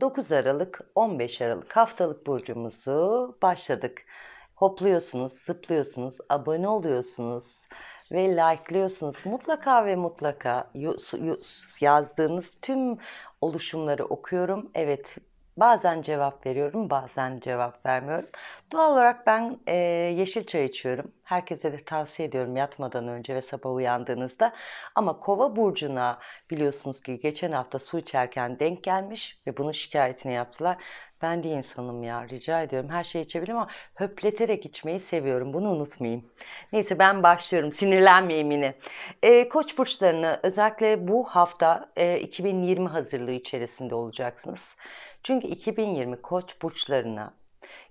9 Aralık 15 Aralık haftalık burcumuzu başladık. Hopluyorsunuz, zıplıyorsunuz, abone oluyorsunuz ve like'lıyorsunuz. Mutlaka ve mutlaka yazdığınız tüm oluşumları okuyorum. Evet Bazen cevap veriyorum, bazen cevap vermiyorum. Doğal olarak ben e, yeşil çay içiyorum. Herkese de tavsiye ediyorum yatmadan önce ve sabah uyandığınızda. Ama kova burcuna biliyorsunuz ki geçen hafta su içerken denk gelmiş ve bunun şikayetini yaptılar. Ben de insanım ya rica ediyorum her şeyi içebilirim ama höpleterek içmeyi seviyorum bunu unutmayın. Neyse ben başlıyorum sinirlenmeyeyim yine. E, koç burçlarını özellikle bu hafta e, 2020 hazırlığı içerisinde olacaksınız. Çünkü 2020 koç burçlarına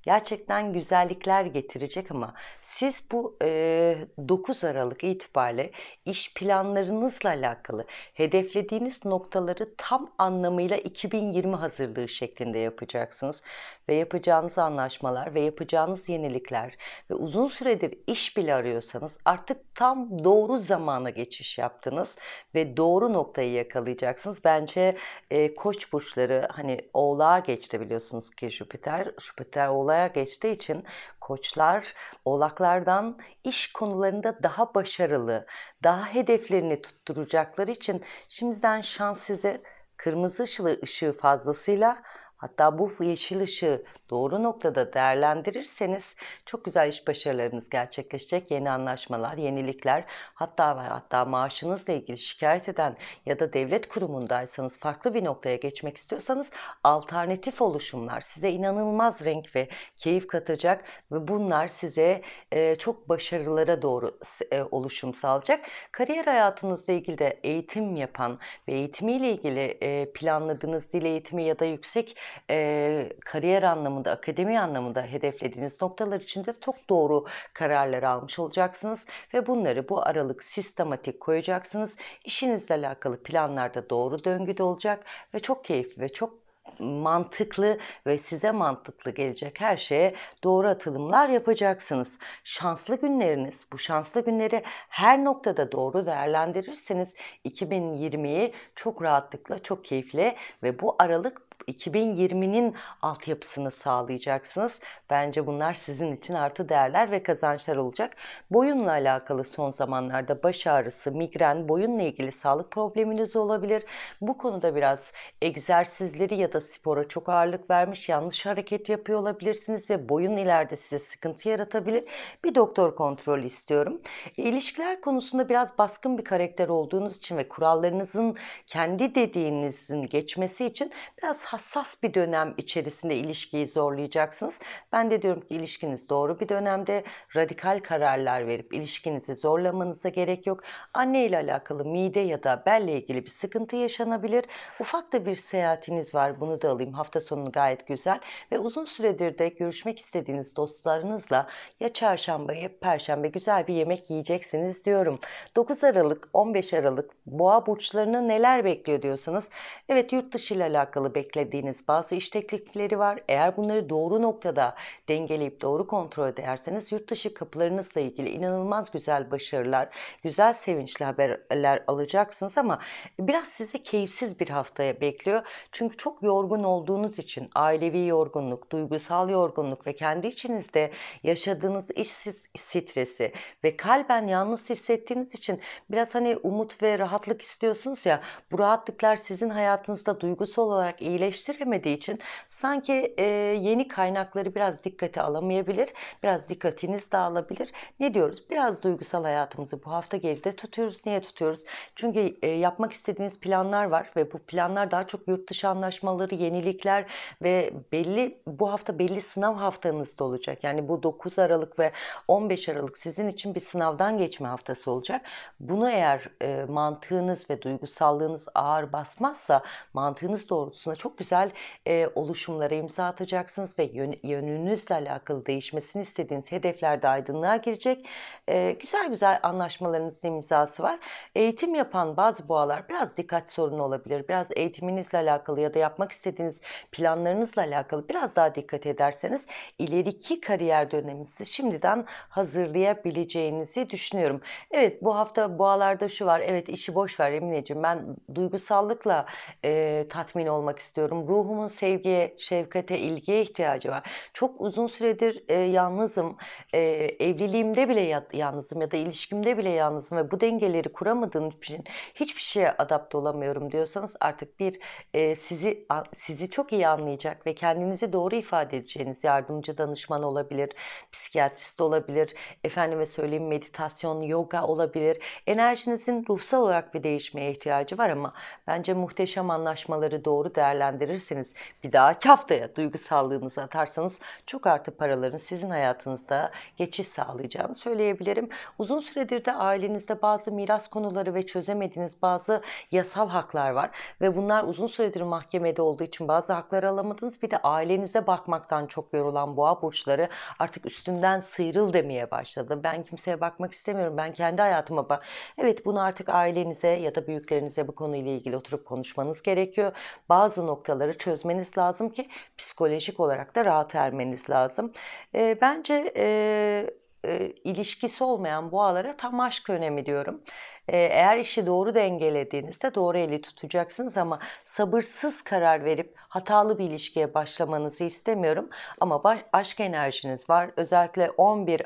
gerçekten güzellikler getirecek ama siz bu e, 9 Aralık itibariyle iş planlarınızla alakalı hedeflediğiniz noktaları tam anlamıyla 2020 hazırlığı şeklinde yapacaksınız ve yapacağınız anlaşmalar ve yapacağınız yenilikler ve uzun süredir iş bile arıyorsanız artık tam doğru zamana geçiş yaptınız ve doğru noktayı yakalayacaksınız. Bence e, koç burçları hani oğlağa geçti biliyorsunuz ki Jüpiter. Jüpiter oğlağa olaya geçtiği için koçlar oğlaklardan iş konularında daha başarılı, daha hedeflerini tutturacakları için şimdiden şans size kırmızı ışığı fazlasıyla Hatta bu yeşil ışığı doğru noktada değerlendirirseniz çok güzel iş başarılarınız gerçekleşecek. Yeni anlaşmalar, yenilikler, hatta ve hatta maaşınızla ilgili şikayet eden ya da devlet kurumundaysanız farklı bir noktaya geçmek istiyorsanız alternatif oluşumlar size inanılmaz renk ve keyif katacak ve bunlar size e, çok başarılara doğru e, oluşum sağlayacak. Kariyer hayatınızla ilgili de eğitim yapan ve eğitimiyle ilgili e, planladığınız dil eğitimi ya da yüksek e, kariyer anlamında, akademi anlamında hedeflediğiniz noktalar içinde çok doğru kararlar almış olacaksınız ve bunları bu aralık sistematik koyacaksınız. İşinizle alakalı planlarda doğru döngüde olacak ve çok keyifli ve çok mantıklı ve size mantıklı gelecek her şeye doğru atılımlar yapacaksınız. Şanslı günleriniz, bu şanslı günleri her noktada doğru değerlendirirseniz 2020'yi çok rahatlıkla, çok keyifle ve bu aralık 2020'nin altyapısını sağlayacaksınız. Bence bunlar sizin için artı değerler ve kazançlar olacak. Boyunla alakalı son zamanlarda baş ağrısı, migren, boyunla ilgili sağlık probleminiz olabilir. Bu konuda biraz egzersizleri ya da spora çok ağırlık vermiş, yanlış hareket yapıyor olabilirsiniz ve boyun ileride size sıkıntı yaratabilir. Bir doktor kontrolü istiyorum. İlişkiler konusunda biraz baskın bir karakter olduğunuz için ve kurallarınızın kendi dediğinizin geçmesi için biraz inanılmaz hassas bir dönem içerisinde ilişkiyi zorlayacaksınız. Ben de diyorum ki ilişkiniz doğru bir dönemde radikal kararlar verip ilişkinizi zorlamanıza gerek yok. Anne ile alakalı mide ya da belle ilgili bir sıkıntı yaşanabilir. Ufak da bir seyahatiniz var bunu da alayım. Hafta sonu gayet güzel ve uzun süredir de görüşmek istediğiniz dostlarınızla ya çarşamba ya perşembe güzel bir yemek yiyeceksiniz diyorum. 9 Aralık 15 Aralık boğa burçlarını neler bekliyor diyorsanız evet yurt dışı ile alakalı bekliyor beklediğiniz bazı iş teklifleri var. Eğer bunları doğru noktada dengeleyip doğru kontrol ederseniz yurt dışı kapılarınızla ilgili inanılmaz güzel başarılar, güzel sevinçli haberler alacaksınız ama biraz size keyifsiz bir haftaya bekliyor. Çünkü çok yorgun olduğunuz için ailevi yorgunluk, duygusal yorgunluk ve kendi içinizde yaşadığınız iş stresi ve kalben yalnız hissettiğiniz için biraz hani umut ve rahatlık istiyorsunuz ya bu rahatlıklar sizin hayatınızda duygusal olarak iyileştirilmektedir birleştiremediği için sanki e, yeni kaynakları biraz dikkate alamayabilir. Biraz dikkatiniz dağılabilir. Ne diyoruz? Biraz duygusal hayatımızı bu hafta geride tutuyoruz. Niye tutuyoruz? Çünkü e, yapmak istediğiniz planlar var ve bu planlar daha çok yurt dışı anlaşmaları, yenilikler ve belli bu hafta belli sınav haftanızda olacak. Yani bu 9 Aralık ve 15 Aralık sizin için bir sınavdan geçme haftası olacak. Bunu eğer e, mantığınız ve duygusallığınız ağır basmazsa mantığınız doğrultusunda çok çok güzel e, oluşumlara imza atacaksınız ve yön, yönünüzle alakalı değişmesini istediğiniz hedefler de aydınlığa girecek. E, güzel güzel anlaşmalarınızın imzası var. Eğitim yapan bazı boğalar biraz dikkat sorunu olabilir. Biraz eğitiminizle alakalı ya da yapmak istediğiniz planlarınızla alakalı biraz daha dikkat ederseniz ileriki kariyer döneminizi şimdiden hazırlayabileceğinizi düşünüyorum. Evet bu hafta boğalarda şu var. Evet işi boş ver Emineciğim ben duygusallıkla e, tatmin olmak istiyorum istiyorum. Ruhumun sevgiye, şefkate, ilgiye ihtiyacı var. Çok uzun süredir e, yalnızım. E, evliliğimde bile yalnızım ya da ilişkimde bile yalnızım ve bu dengeleri kuramadığım için hiçbir şeye adapte olamıyorum diyorsanız artık bir e, sizi sizi çok iyi anlayacak ve kendinizi doğru ifade edeceğiniz yardımcı danışman olabilir, psikiyatrist olabilir, efendime söyleyeyim meditasyon, yoga olabilir. Enerjinizin ruhsal olarak bir değişmeye ihtiyacı var ama bence muhteşem anlaşmaları doğru değerlendirmek değerlendirirseniz bir dahaki haftaya duygusallığınızı atarsanız çok artı paraların sizin hayatınızda geçiş sağlayacağını söyleyebilirim. Uzun süredir de ailenizde bazı miras konuları ve çözemediğiniz bazı yasal haklar var ve bunlar uzun süredir mahkemede olduğu için bazı hakları alamadınız. Bir de ailenize bakmaktan çok yorulan boğa burçları artık üstünden sıyrıl demeye başladı. Ben kimseye bakmak istemiyorum. Ben kendi hayatıma bak. Evet bunu artık ailenize ya da büyüklerinize bu konuyla ilgili oturup konuşmanız gerekiyor. Bazı noktalar noktaları çözmeniz lazım ki psikolojik olarak da rahat ermeniz lazım. E, bence e, e, ilişkisi olmayan boğalara tam aşk önemi diyorum. E, eğer işi doğru dengelediğinizde doğru eli tutacaksınız ama sabırsız karar verip hatalı bir ilişkiye başlamanızı istemiyorum. Ama baş, aşk enerjiniz var. Özellikle 11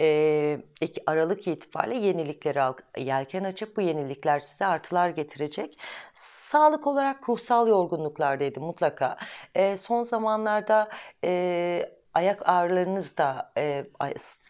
e, Aralık itibariyle al yelken açıp bu yenilikler size artılar getirecek. Sağlık olarak ruhsal yorgunluklardaydı mutlaka. E, son zamanlarda e, ayak ağrılarınız da e,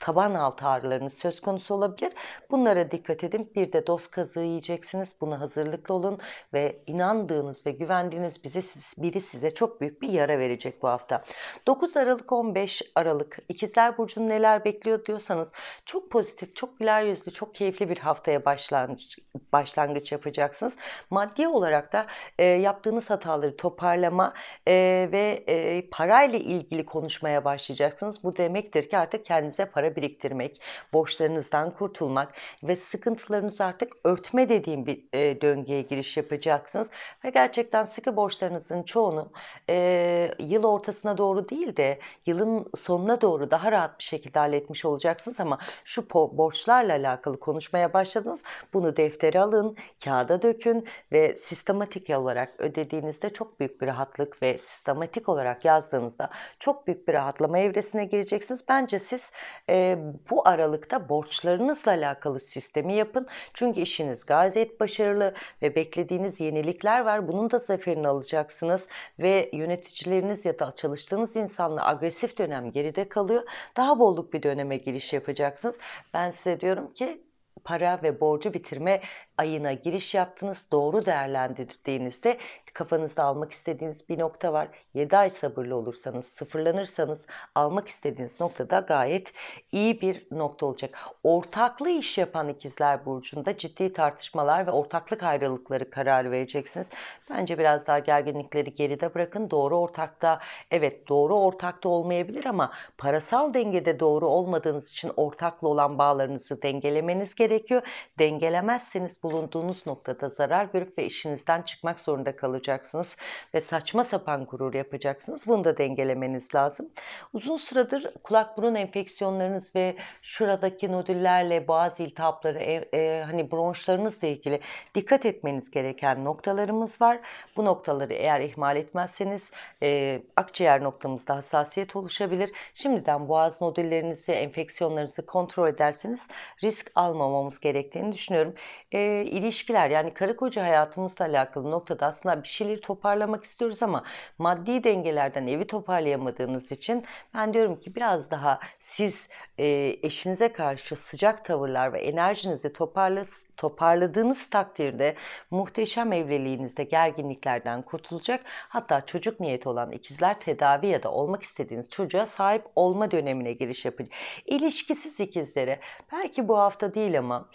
taban altı ağrılarınız söz konusu olabilir. Bunlara dikkat edin. Bir de doz kazığı yiyeceksiniz. Buna hazırlıklı olun ve inandığınız ve güvendiğiniz bize siz, biri size çok büyük bir yara verecek bu hafta. 9 Aralık 15 Aralık İkizler Burcu'nu neler bekliyor diyorsanız çok pozitif, çok güler yüzlü, çok keyifli bir haftaya başlangıç, başlangıç yapacaksınız. Maddi olarak da e, yaptığınız hataları toparlama e, ve e, parayla ilgili konuşmaya başlayacaksınız başlayacaksınız. Bu demektir ki artık kendinize para biriktirmek, borçlarınızdan kurtulmak ve sıkıntılarınızı artık örtme dediğim bir e, döngüye giriş yapacaksınız. Ve gerçekten sıkı borçlarınızın çoğunu e, yıl ortasına doğru değil de yılın sonuna doğru daha rahat bir şekilde halletmiş olacaksınız. Ama şu borçlarla alakalı konuşmaya başladınız. Bunu deftere alın, kağıda dökün ve sistematik olarak ödediğinizde çok büyük bir rahatlık ve sistematik olarak yazdığınızda çok büyük bir rahatlık hesaplama evresine gireceksiniz. Bence siz e, bu aralıkta borçlarınızla alakalı sistemi yapın. Çünkü işiniz gayet başarılı ve beklediğiniz yenilikler var. Bunun da zaferini alacaksınız ve yöneticileriniz ya da çalıştığınız insanla agresif dönem geride kalıyor. Daha bolluk bir döneme giriş yapacaksınız. Ben size diyorum ki para ve borcu bitirme ayına giriş yaptınız. Doğru değerlendirdiğinizde kafanızda almak istediğiniz bir nokta var. 7 ay sabırlı olursanız, sıfırlanırsanız almak istediğiniz noktada gayet iyi bir nokta olacak. Ortaklı iş yapan ikizler burcunda ciddi tartışmalar ve ortaklık ayrılıkları karar vereceksiniz. Bence biraz daha gerginlikleri geride bırakın. Doğru ortakta evet doğru ortakta olmayabilir ama parasal dengede doğru olmadığınız için ortaklı olan bağlarınızı dengelemeniz gerekiyor gerekiyor. Dengelemezseniz bulunduğunuz noktada zarar görüp ve işinizden çıkmak zorunda kalacaksınız ve saçma sapan gurur yapacaksınız. Bunu da dengelemeniz lazım. Uzun süredir kulak burun enfeksiyonlarınız ve şuradaki nodüllerle bazı iltihapları e, e, hani bronşlarınızla ilgili dikkat etmeniz gereken noktalarımız var. Bu noktaları eğer ihmal etmezseniz e, akciğer noktamızda hassasiyet oluşabilir. Şimdiden boğaz nodüllerinizi, enfeksiyonlarınızı kontrol ederseniz risk almamamız bakmamız gerektiğini düşünüyorum. E, ilişkiler yani karı koca hayatımızla alakalı noktada aslında bir şeyleri toparlamak istiyoruz ama maddi dengelerden evi toparlayamadığınız için ben diyorum ki biraz daha siz e, eşinize karşı sıcak tavırlar ve enerjinizi toparlasın toparladığınız takdirde muhteşem evliliğinizde gerginliklerden kurtulacak. Hatta çocuk niyeti olan ikizler tedavi ya da olmak istediğiniz çocuğa sahip olma dönemine giriş yapın. İlişkisiz ikizlere belki bu hafta değil ama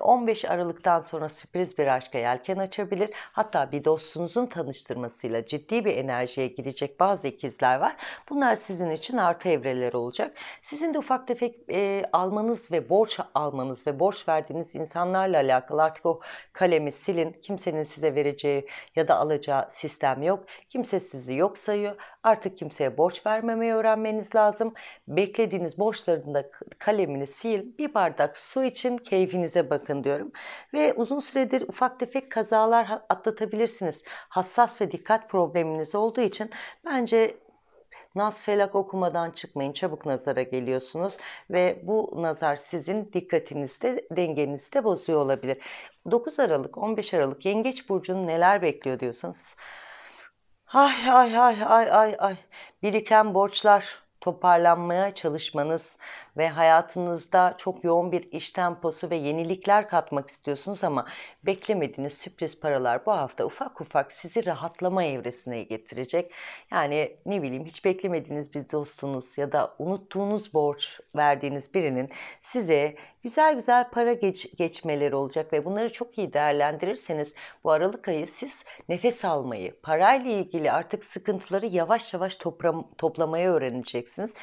15 e, Aralık'tan sonra sürpriz bir aşka yelken açabilir. Hatta bir dostunuzun tanıştırmasıyla ciddi bir enerjiye girecek bazı ikizler var. Bunlar sizin için artı evreler olacak. Sizin de ufak tefek e, almanız ve borç almanız ve borç verdiğiniz insanlar sistemlerle alakalı. Artık o kalemi silin. Kimsenin size vereceği ya da alacağı sistem yok. Kimse sizi yok sayıyor. Artık kimseye borç vermemeyi öğrenmeniz lazım. Beklediğiniz borçlarında kalemini sil. Bir bardak su için keyfinize bakın diyorum. Ve uzun süredir ufak tefek kazalar atlatabilirsiniz. Hassas ve dikkat probleminiz olduğu için bence Nas felak okumadan çıkmayın. Çabuk nazara geliyorsunuz ve bu nazar sizin dikkatinizde, dengenizde bozuyor olabilir. 9 Aralık, 15 Aralık Yengeç burcunun neler bekliyor diyorsanız Ay ay ay ay ay ay. Biriken borçlar, toparlanmaya çalışmanız ve hayatınızda çok yoğun bir iş temposu ve yenilikler katmak istiyorsunuz ama beklemediğiniz sürpriz paralar bu hafta ufak ufak sizi rahatlama evresine getirecek. Yani ne bileyim hiç beklemediğiniz bir dostunuz ya da unuttuğunuz borç verdiğiniz birinin size güzel güzel para geç, geçmeleri olacak ve bunları çok iyi değerlendirirseniz bu Aralık ayı siz nefes almayı, parayla ilgili artık sıkıntıları yavaş yavaş topra, toplamaya öğreneceksiniz göreceksiniz.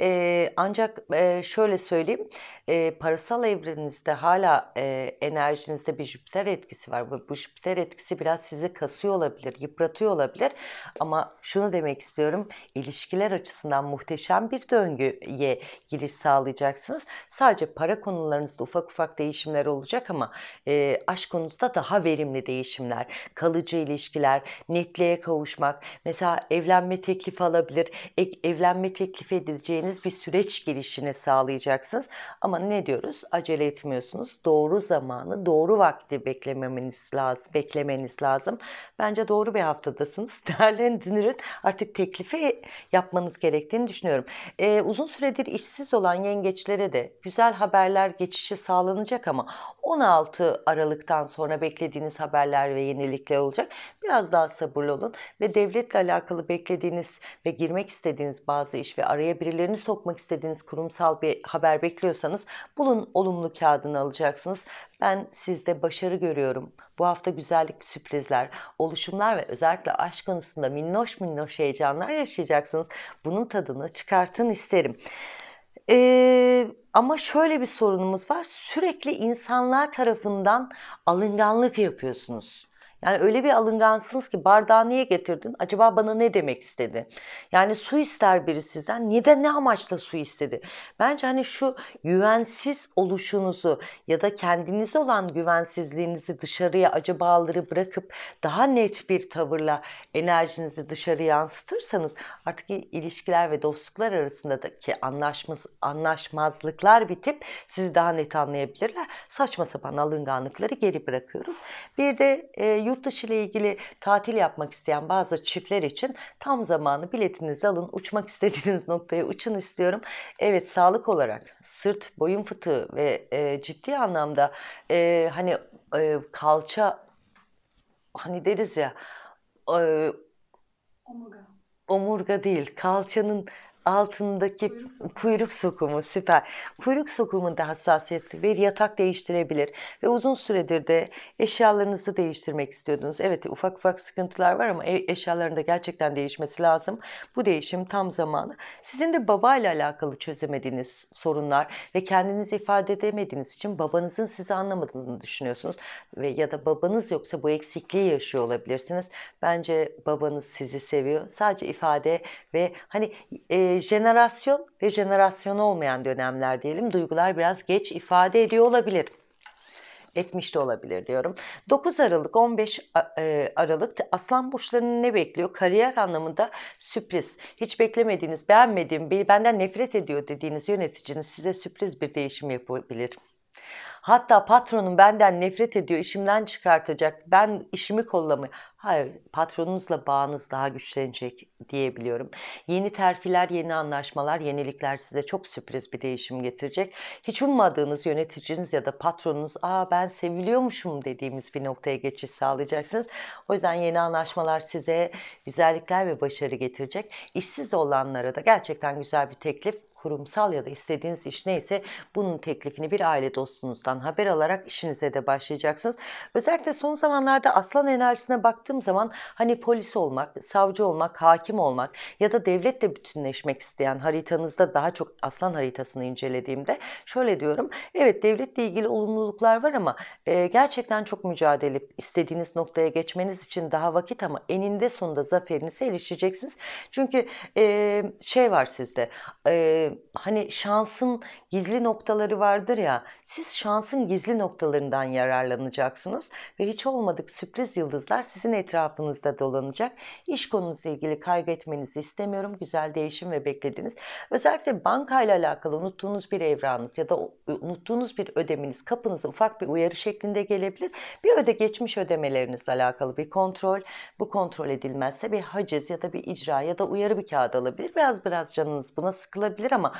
E, ancak e, şöyle söyleyeyim. E, parasal evreninizde hala e, enerjinizde bir Jüpiter etkisi var. Bu, bu Jüpiter etkisi biraz sizi kasıyor olabilir, yıpratıyor olabilir. Ama şunu demek istiyorum. ilişkiler açısından muhteşem bir döngüye giriş sağlayacaksınız. Sadece para konularınızda ufak ufak değişimler olacak ama e, aşk konusunda daha verimli değişimler, kalıcı ilişkiler, netliğe kavuşmak. Mesela evlenme teklifi alabilir. Ek, evlenme teklifi teklif edileceğiniz bir süreç gelişini sağlayacaksınız. Ama ne diyoruz? Acele etmiyorsunuz. Doğru zamanı, doğru vakti beklememeniz lazım, beklemeniz lazım. Bence doğru bir haftadasınız. Değerlendirin. Artık teklifi yapmanız gerektiğini düşünüyorum. Ee, uzun süredir işsiz olan yengeçlere de güzel haberler geçişi sağlanacak ama 16 Aralık'tan sonra beklediğiniz haberler ve yenilikler olacak. Biraz daha sabırlı olun ve devletle alakalı beklediğiniz ve girmek istediğiniz bazı iş ve araya birilerini sokmak istediğiniz kurumsal bir haber bekliyorsanız bulun olumlu kağıdını alacaksınız. Ben sizde başarı görüyorum. Bu hafta güzellik, sürprizler, oluşumlar ve özellikle aşk konusunda minnoş minnoş heyecanlar yaşayacaksınız. Bunun tadını çıkartın isterim. Ee, ama şöyle bir sorunumuz var. Sürekli insanlar tarafından alınganlık yapıyorsunuz. Yani öyle bir alıngansınız ki bardağı niye getirdin? Acaba bana ne demek istedi? Yani su ister biri sizden. Neden ne amaçla su istedi? Bence hani şu güvensiz oluşunuzu ya da kendinize olan güvensizliğinizi dışarıya acabaları bırakıp daha net bir tavırla enerjinizi dışarı yansıtırsanız artık ilişkiler ve dostluklar arasındaki anlaşmaz, anlaşmazlıklar bitip sizi daha net anlayabilirler. Saçma sapan alınganlıkları geri bırakıyoruz. Bir de e, yurt dışı ile ilgili tatil yapmak isteyen bazı çiftler için tam zamanı biletinizi alın. Uçmak istediğiniz noktaya uçun istiyorum. Evet sağlık olarak sırt, boyun fıtığı ve e, ciddi anlamda e, hani e, kalça hani deriz ya e, omurga. omurga değil kalçanın altındaki kuyruk sokumu. süper. Kuyruk sokumun da hassasiyeti ve yatak değiştirebilir ve uzun süredir de eşyalarınızı değiştirmek istiyordunuz. Evet ufak ufak sıkıntılar var ama e, eşyaların da gerçekten değişmesi lazım. Bu değişim tam zamanı. Sizin de ile alakalı çözemediğiniz sorunlar ve kendinizi ifade edemediğiniz için babanızın sizi anlamadığını düşünüyorsunuz ve ya da babanız yoksa bu eksikliği yaşıyor olabilirsiniz. Bence babanız sizi seviyor. Sadece ifade ve hani e, e, jenerasyon ve jenerasyonu olmayan dönemler diyelim duygular biraz geç ifade ediyor olabilir etmiş de olabilir diyorum. 9 Aralık 15 e, Aralık aslan burçlarını ne bekliyor? Kariyer anlamında sürpriz. Hiç beklemediğiniz, beğenmediğim, benden nefret ediyor dediğiniz yöneticiniz size sürpriz bir değişim yapabilir. Hatta patronum benden nefret ediyor, işimden çıkartacak, ben işimi kollamıyor. Hayır, patronunuzla bağınız daha güçlenecek diyebiliyorum. Yeni terfiler, yeni anlaşmalar, yenilikler size çok sürpriz bir değişim getirecek. Hiç ummadığınız yöneticiniz ya da patronunuz, aa ben seviliyormuşum dediğimiz bir noktaya geçiş sağlayacaksınız. O yüzden yeni anlaşmalar size güzellikler ve başarı getirecek. İşsiz olanlara da gerçekten güzel bir teklif kurumsal ya da istediğiniz iş neyse bunun teklifini bir aile dostunuzdan haber alarak işinize de başlayacaksınız. Özellikle son zamanlarda aslan enerjisine baktığım zaman hani polis olmak, savcı olmak, hakim olmak ya da devletle bütünleşmek isteyen haritanızda daha çok aslan haritasını incelediğimde şöyle diyorum. Evet devletle ilgili olumluluklar var ama e, gerçekten çok mücadele istediğiniz noktaya geçmeniz için daha vakit ama eninde sonunda zaferinize erişeceksiniz. Çünkü e, şey var sizde e, hani şansın gizli noktaları vardır ya siz şansın gizli noktalarından yararlanacaksınız ve hiç olmadık sürpriz yıldızlar sizin etrafınızda dolanacak. İş konunuzla ilgili kaygı etmenizi istemiyorum. Güzel değişim ve beklediniz. özellikle bankayla alakalı unuttuğunuz bir evranız ya da unuttuğunuz bir ödeminiz kapınıza ufak bir uyarı şeklinde gelebilir. Bir öde geçmiş ödemelerinizle alakalı bir kontrol bu kontrol edilmezse bir haciz ya da bir icra ya da uyarı bir kağıt alabilir. Biraz biraz canınız buna sıkılabilir ama ama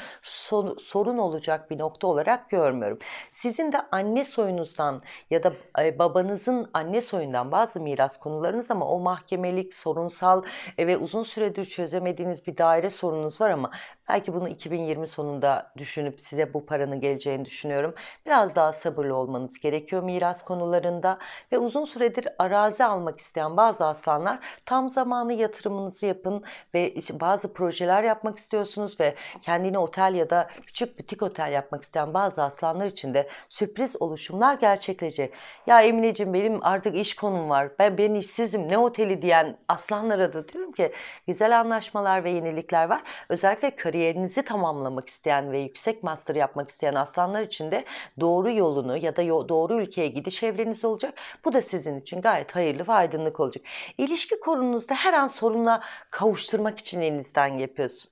sorun olacak bir nokta olarak görmüyorum. Sizin de anne soyunuzdan ya da e, babanızın anne soyundan bazı miras konularınız ama o mahkemelik, sorunsal e, ve uzun süredir çözemediğiniz bir daire sorununuz var ama belki bunu 2020 sonunda düşünüp size bu paranın geleceğini düşünüyorum. Biraz daha sabırlı olmanız gerekiyor miras konularında ve uzun süredir arazi almak isteyen bazı aslanlar tam zamanı yatırımınızı yapın ve bazı projeler yapmak istiyorsunuz ve kendi kendine otel ya da küçük butik otel yapmak isteyen bazı aslanlar için de sürpriz oluşumlar gerçekleşecek. Ya Emineciğim benim artık iş konum var. Ben ben işsizim. Ne oteli diyen aslanlara da diyorum ki güzel anlaşmalar ve yenilikler var. Özellikle kariyerinizi tamamlamak isteyen ve yüksek master yapmak isteyen aslanlar için de doğru yolunu ya da doğru ülkeye gidiş evreniz olacak. Bu da sizin için gayet hayırlı ve aydınlık olacak. İlişki korununuzda her an sorunla kavuşturmak için elinizden yapıyorsunuz.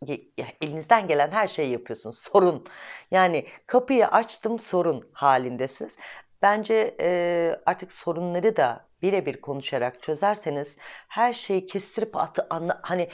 Elinizden gelen her her şeyi yapıyorsun. Sorun. Yani kapıyı açtım sorun halindesiniz. Bence e, artık sorunları da birebir konuşarak çözerseniz her şeyi kestirip atı anla, hani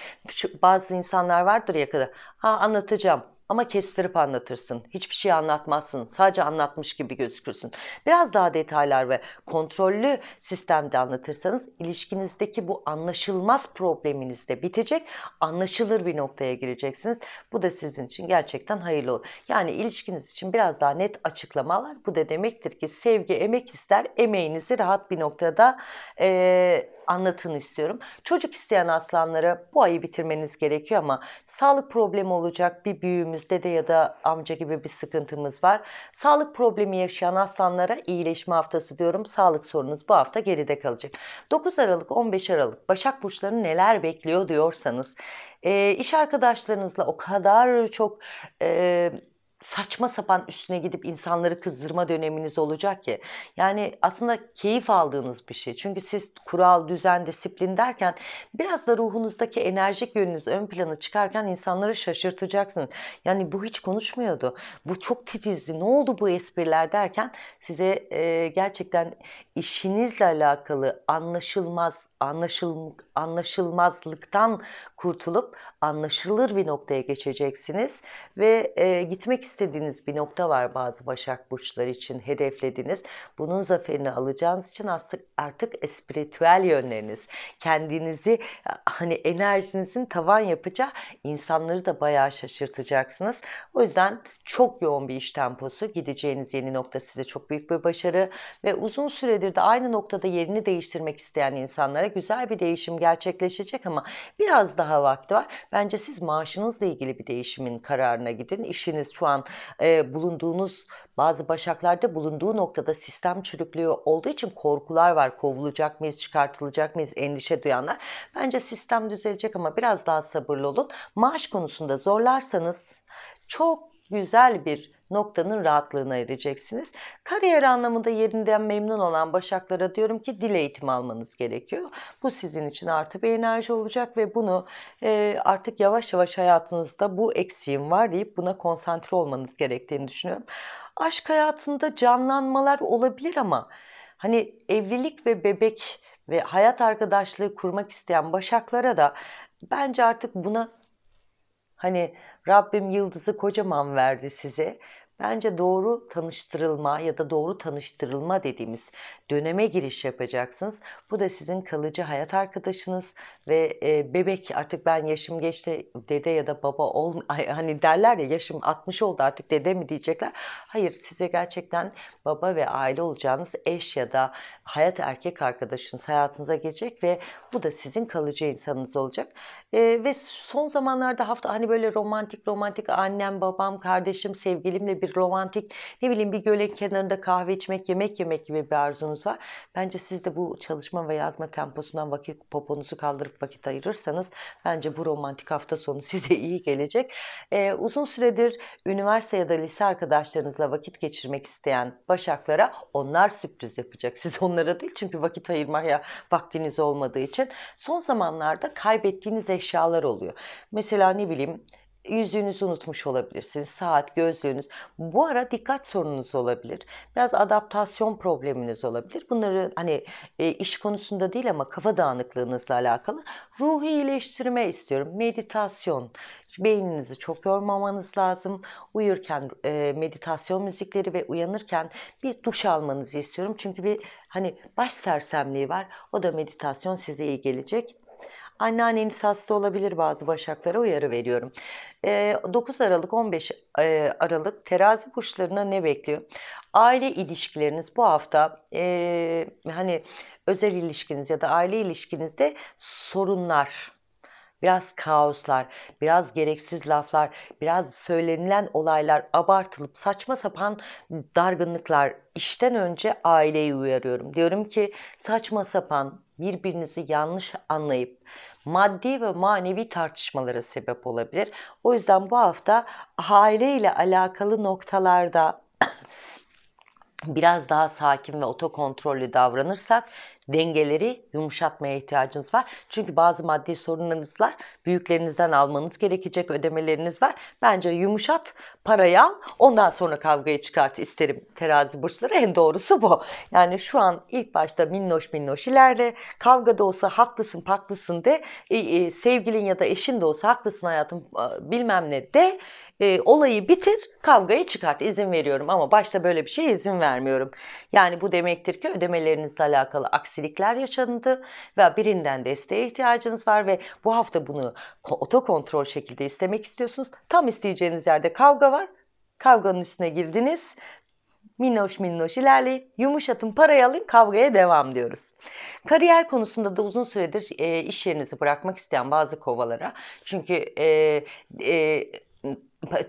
bazı insanlar vardır ya kadar ha anlatacağım ama kestirip anlatırsın. Hiçbir şey anlatmazsın. Sadece anlatmış gibi gözükürsün. Biraz daha detaylar ve kontrollü sistemde anlatırsanız ilişkinizdeki bu anlaşılmaz probleminiz de bitecek. Anlaşılır bir noktaya gireceksiniz. Bu da sizin için gerçekten hayırlı olur. Yani ilişkiniz için biraz daha net açıklamalar. Bu da demektir ki sevgi emek ister. Emeğinizi rahat bir noktada e, anlatın istiyorum. Çocuk isteyen aslanlara bu ayı bitirmeniz gerekiyor ama sağlık problemi olacak bir büyüğümüz, dede ya da amca gibi bir sıkıntımız var. Sağlık problemi yaşayan aslanlara iyileşme haftası diyorum. Sağlık sorunuz bu hafta geride kalacak. 9 Aralık, 15 Aralık Başak Burçları neler bekliyor diyorsanız e, iş arkadaşlarınızla o kadar çok... E, saçma sapan üstüne gidip insanları kızdırma döneminiz olacak ki. Yani aslında keyif aldığınız bir şey. Çünkü siz kural, düzen, disiplin derken biraz da ruhunuzdaki enerjik yönünüz ön plana çıkarken insanları şaşırtacaksınız. Yani bu hiç konuşmuyordu. Bu çok titizdi. Ne oldu bu espriler derken size e, gerçekten işinizle alakalı anlaşılmaz anlaşıl, anlaşılmazlıktan kurtulup anlaşılır bir noktaya geçeceksiniz ve e, gitmek istediğiniz bir nokta var bazı Başak Burçları için hedeflediniz. Bunun zaferini alacağınız için artık, artık espiritüel yönleriniz, kendinizi hani enerjinizin tavan yapacağı insanları da bayağı şaşırtacaksınız. O yüzden çok yoğun bir iş temposu. Gideceğiniz yeni nokta size çok büyük bir başarı ve uzun süredir de aynı noktada yerini değiştirmek isteyen insanlara güzel bir değişim gerçekleşecek ama biraz daha vakti var. Bence siz maaşınızla ilgili bir değişimin kararına gidin. İşiniz şu an zaman e, bulunduğunuz bazı başaklarda bulunduğu noktada sistem çürüklüğü olduğu için korkular var. Kovulacak mıyız, çıkartılacak mıyız endişe duyanlar. Bence sistem düzelecek ama biraz daha sabırlı olun. Maaş konusunda zorlarsanız çok güzel bir noktanın rahatlığına ereceksiniz. Kariyer anlamında yerinden memnun olan başaklara diyorum ki dil eğitimi almanız gerekiyor. Bu sizin için artı bir enerji olacak ve bunu e, artık yavaş yavaş hayatınızda bu eksiğim var deyip buna konsantre olmanız gerektiğini düşünüyorum. Aşk hayatında canlanmalar olabilir ama hani evlilik ve bebek ve hayat arkadaşlığı kurmak isteyen başaklara da bence artık buna Hani Rabbim yıldızı kocaman verdi size. Bence doğru tanıştırılma ya da doğru tanıştırılma dediğimiz döneme giriş yapacaksınız. Bu da sizin kalıcı hayat arkadaşınız ve e, bebek artık ben yaşım geçti dede ya da baba ol hani derler ya yaşım 60 oldu artık dede mi diyecekler. Hayır size gerçekten baba ve aile olacağınız eş ya da hayat erkek arkadaşınız hayatınıza gelecek ve bu da sizin kalıcı insanınız olacak. E, ve son zamanlarda hafta hani böyle romantik romantik annem babam kardeşim sevgilimle bir romantik ne bileyim bir göle kenarında kahve içmek, yemek yemek gibi bir arzunuz var. Bence siz de bu çalışma ve yazma temposundan vakit poponuzu kaldırıp vakit ayırırsanız bence bu romantik hafta sonu size iyi gelecek. Ee, uzun süredir üniversite ya da lise arkadaşlarınızla vakit geçirmek isteyen başaklara onlar sürpriz yapacak. Siz onlara değil çünkü vakit ayırmaya vaktiniz olmadığı için. Son zamanlarda kaybettiğiniz eşyalar oluyor. Mesela ne bileyim yüzüğünüzü unutmuş olabilirsiniz. Saat, gözlüğünüz. Bu ara dikkat sorununuz olabilir. Biraz adaptasyon probleminiz olabilir. Bunları hani e, iş konusunda değil ama kafa dağınıklığınızla alakalı ruhi iyileştirme istiyorum. Meditasyon, beyninizi çok yormamanız lazım. Uyurken e, meditasyon müzikleri ve uyanırken bir duş almanızı istiyorum. Çünkü bir hani baş sersemliği var. O da meditasyon size iyi gelecek. Anneanneniz hasta olabilir bazı başaklara uyarı veriyorum. 9 ee, Aralık 15 e, Aralık terazi burçlarına ne bekliyor? Aile ilişkileriniz bu hafta e, hani özel ilişkiniz ya da aile ilişkinizde sorunlar biraz kaoslar, biraz gereksiz laflar, biraz söylenilen olaylar abartılıp saçma sapan dargınlıklar işten önce aileyi uyarıyorum. Diyorum ki saçma sapan birbirinizi yanlış anlayıp maddi ve manevi tartışmalara sebep olabilir. O yüzden bu hafta aile ile alakalı noktalarda biraz daha sakin ve otokontrollü davranırsak dengeleri yumuşatmaya ihtiyacınız var. Çünkü bazı maddi sorunlarınız var. Büyüklerinizden almanız gerekecek ödemeleriniz var. Bence yumuşat, parayı al. Ondan sonra kavgayı çıkart isterim terazi burçları. En doğrusu bu. Yani şu an ilk başta minnoş minnoş ilerle. Kavgada olsa haklısın, paklısın de. E, e, sevgilin ya da eşin de olsa haklısın hayatım e, bilmem ne de. E, olayı bitir, kavgayı çıkart. İzin veriyorum ama başta böyle bir şeye izin vermiyorum. Yani bu demektir ki ödemelerinizle alakalı aksi aksilikler yaşandı ve birinden desteğe ihtiyacınız var ve bu hafta bunu otokontrol şekilde istemek istiyorsunuz. Tam isteyeceğiniz yerde kavga var. Kavganın üstüne girdiniz minnoş minnoş ilerleyip yumuşatın parayı alayım kavgaya devam diyoruz. Kariyer konusunda da uzun süredir e, iş yerinizi bırakmak isteyen bazı kovalara çünkü e, e,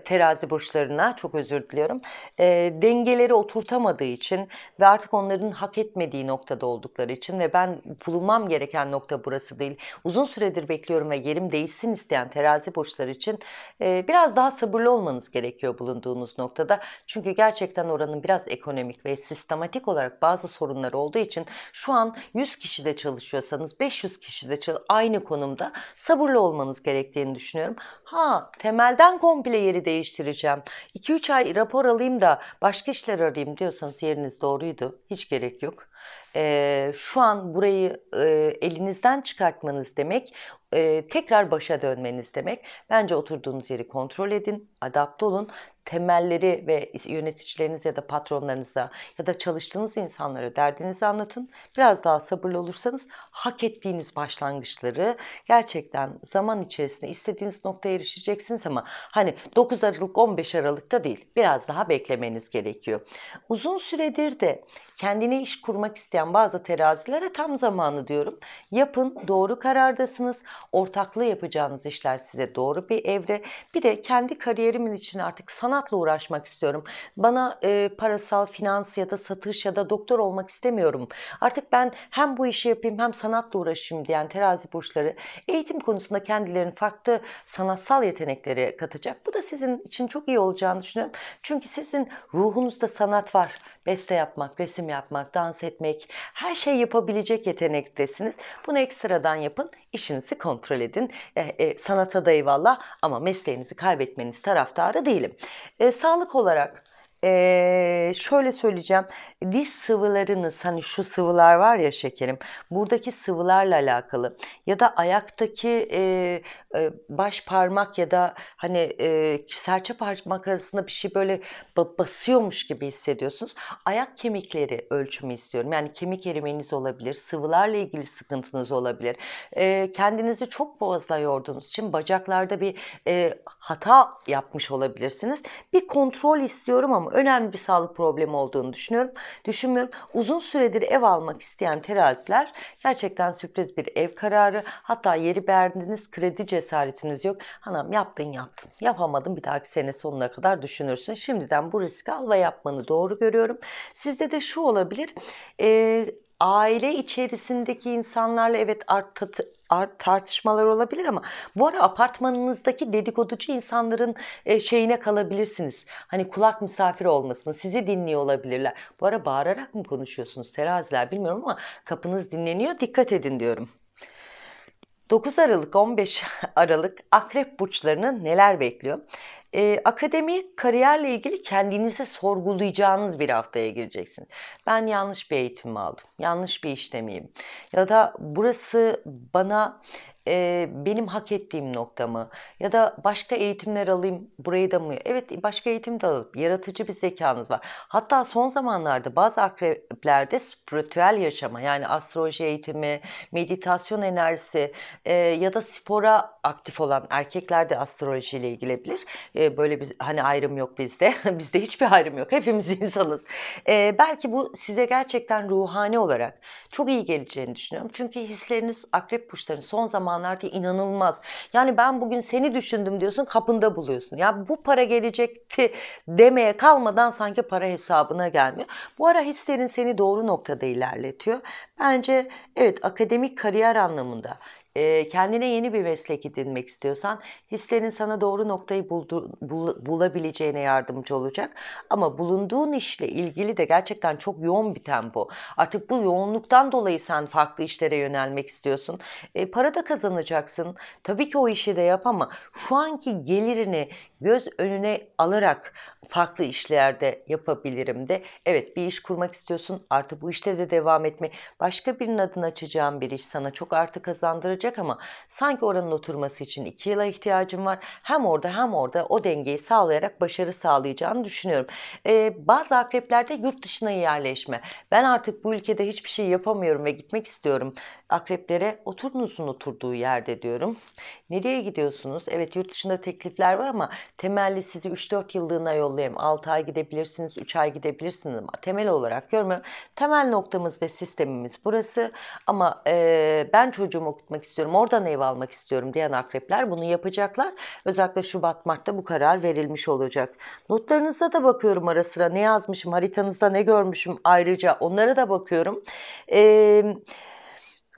terazi burçlarına çok özür diliyorum e, dengeleri oturtamadığı için ve artık onların hak etmediği noktada oldukları için ve ben bulunmam gereken nokta burası değil uzun süredir bekliyorum ve yerim değişsin isteyen terazi burçları için e, biraz daha sabırlı olmanız gerekiyor bulunduğunuz noktada çünkü gerçekten oranın biraz ekonomik ve sistematik olarak bazı sorunları olduğu için şu an 100 kişide çalışıyorsanız 500 kişide aynı konumda sabırlı olmanız gerektiğini düşünüyorum ha temelden komple yeri değiştireceğim. 2-3 ay rapor alayım da başka işler arayayım diyorsanız yeriniz doğruydu. Hiç gerek yok e, şu an burayı e, elinizden çıkartmanız demek e, tekrar başa dönmeniz demek. Bence oturduğunuz yeri kontrol edin, adapte olun. Temelleri ve yöneticileriniz ya da patronlarınıza ya da çalıştığınız insanlara derdinizi anlatın. Biraz daha sabırlı olursanız hak ettiğiniz başlangıçları gerçekten zaman içerisinde istediğiniz noktaya erişeceksiniz ama hani 9 Aralık 15 Aralık'ta değil biraz daha beklemeniz gerekiyor. Uzun süredir de kendine iş kurmak almak isteyen bazı terazilere tam zamanı diyorum. Yapın, doğru karardasınız. Ortaklığı yapacağınız işler size doğru bir evre. Bir de kendi kariyerimin için artık sanatla uğraşmak istiyorum. Bana e, parasal, finans ya da satış ya da doktor olmak istemiyorum. Artık ben hem bu işi yapayım hem sanatla uğraşayım diyen terazi burçları eğitim konusunda kendilerini farklı sanatsal yeteneklere katacak. Bu da sizin için çok iyi olacağını düşünüyorum. Çünkü sizin ruhunuzda sanat var. Beste yapmak, resim yapmak, dans etmek, etmek, her şey yapabilecek yetenektesiniz. Bunu ekstradan yapın, işinizi kontrol edin. E, e, sanata da eyvallah ama mesleğinizi kaybetmeniz taraftarı değilim. E, sağlık olarak e, şöyle söyleyeceğim. Diş sıvılarınız hani şu sıvılar var ya şekerim. Buradaki sıvılarla alakalı ya da ayaktaki e, e, baş parmak ya da hani e, serçe parmak arasında bir şey böyle basıyormuş gibi hissediyorsunuz. Ayak kemikleri ölçümü istiyorum. Yani kemik erimeniz olabilir, sıvılarla ilgili sıkıntınız olabilir. E, kendinizi çok boğazla yorduğunuz için bacaklarda bir e, hata yapmış olabilirsiniz. Bir kontrol istiyorum ama önemli bir sağlık problemi olduğunu düşünüyorum. Düşünmüyorum. Uzun süredir ev almak isteyen teraziler gerçekten sürpriz bir ev kararı. Hatta yeri beğendiniz, kredi cesaretiniz yok. Hanım yaptın yaptın. Yapamadın bir dahaki sene sonuna kadar düşünürsün. Şimdiden bu riski al ve yapmanı doğru görüyorum. Sizde de şu olabilir. E, aile içerisindeki insanlarla evet art, tatı, tartışmalar olabilir ama bu ara apartmanınızdaki dedikoducu insanların e, şeyine kalabilirsiniz. Hani kulak misafiri olmasını sizi dinliyor olabilirler. Bu ara bağırarak mı konuşuyorsunuz teraziler bilmiyorum ama kapınız dinleniyor dikkat edin diyorum. 9 Aralık 15 Aralık akrep burçlarını neler bekliyor? e, akademi kariyerle ilgili kendinize sorgulayacağınız bir haftaya gireceksin. Ben yanlış bir eğitim mi aldım? Yanlış bir işte miyim? Ya da burası bana e, benim hak ettiğim nokta mı? Ya da başka eğitimler alayım burayı da mı? Evet başka eğitim de alıp yaratıcı bir zekanız var. Hatta son zamanlarda bazı akreplerde spiritüel yaşama yani astroloji eğitimi, meditasyon enerjisi e, ya da spora aktif olan erkekler de astrolojiyle ilgilebilir. E, böyle bir hani ayrım yok bizde. bizde hiçbir ayrım yok. Hepimiz insanız. E, belki bu size gerçekten ruhani olarak çok iyi geleceğini düşünüyorum. Çünkü hisleriniz akrep burçlarının son zamanlarda inanılmaz. Yani ben bugün seni düşündüm diyorsun kapında buluyorsun. Ya bu para gelecekti demeye kalmadan sanki para hesabına gelmiyor. Bu ara hislerin seni doğru noktada ilerletiyor. Bence evet akademik kariyer anlamında kendine yeni bir meslek edinmek istiyorsan hislerin sana doğru noktayı buldu, bul, bulabileceğine yardımcı olacak. Ama bulunduğun işle ilgili de gerçekten çok yoğun bir tempo. Artık bu yoğunluktan dolayı sen farklı işlere yönelmek istiyorsun. E, para da kazanacaksın. Tabii ki o işi de yap ama şu anki gelirini göz önüne alarak farklı işlerde yapabilirim de. Evet bir iş kurmak istiyorsun Artık bu işte de devam etme. Başka birinin adını açacağım bir iş sana çok artı kazandıracak olacak ama sanki oranın oturması için 2 yıla ihtiyacım var. Hem orada hem orada o dengeyi sağlayarak başarı sağlayacağını düşünüyorum. Ee, bazı akreplerde yurt dışına yerleşme. Ben artık bu ülkede hiçbir şey yapamıyorum ve gitmek istiyorum. Akreplere oturunuzun oturduğu yerde diyorum. Nereye gidiyorsunuz? Evet yurt dışında teklifler var ama temelli sizi 3-4 yıllığına yollayayım. 6 ay gidebilirsiniz, 3 ay gidebilirsiniz ama temel olarak görmüyorum. Temel noktamız ve sistemimiz burası ama e, ben çocuğumu okutmak istiyorum istiyorum, oradan ev almak istiyorum diyen akrepler bunu yapacaklar. Özellikle Şubat, Mart'ta bu karar verilmiş olacak. Notlarınıza da bakıyorum ara sıra ne yazmışım, haritanızda ne görmüşüm ayrıca onlara da bakıyorum. Eee...